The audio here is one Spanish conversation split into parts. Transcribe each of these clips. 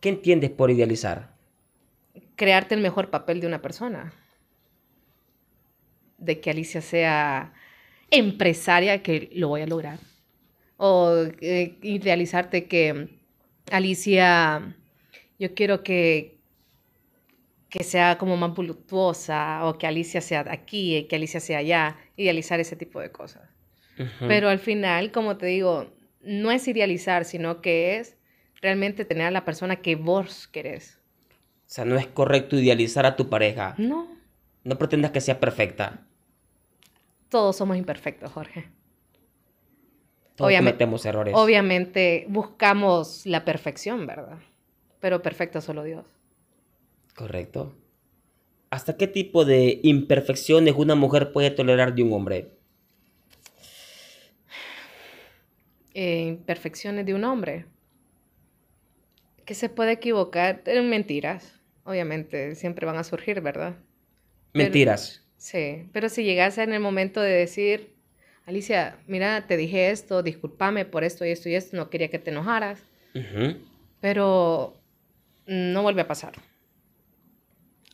¿Qué entiendes por idealizar? Crearte el mejor papel de una persona. De que Alicia sea empresaria, que lo voy a lograr. O eh, idealizarte que Alicia, yo quiero que, que sea como más voluptuosa o que Alicia sea aquí, eh, que Alicia sea allá, idealizar ese tipo de cosas. Pero al final, como te digo, no es idealizar, sino que es realmente tener a la persona que vos querés. O sea, no es correcto idealizar a tu pareja. No. No pretendas que sea perfecta. Todos somos imperfectos, Jorge. Todos obviamente, cometemos errores. Obviamente buscamos la perfección, ¿verdad? Pero perfecto solo Dios. Correcto. ¿Hasta qué tipo de imperfecciones una mujer puede tolerar de un hombre? Eh, imperfecciones de un hombre que se puede equivocar en eh, mentiras. Obviamente, siempre van a surgir, ¿verdad? Mentiras. sí, pero si llegase en el momento de decir, Alicia, mira, te dije esto, discúlpame por esto y esto y esto, no quería que te enojaras, pero no vuelve a pasar.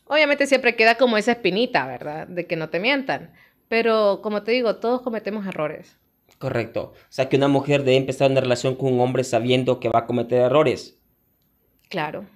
Obviamente siempre queda como esa espinita, ¿verdad? De que no te mientan. Pero como te digo, todos cometemos errores. Correcto. O sea, que una mujer debe empezar una relación con un hombre sabiendo que va a cometer errores. Claro.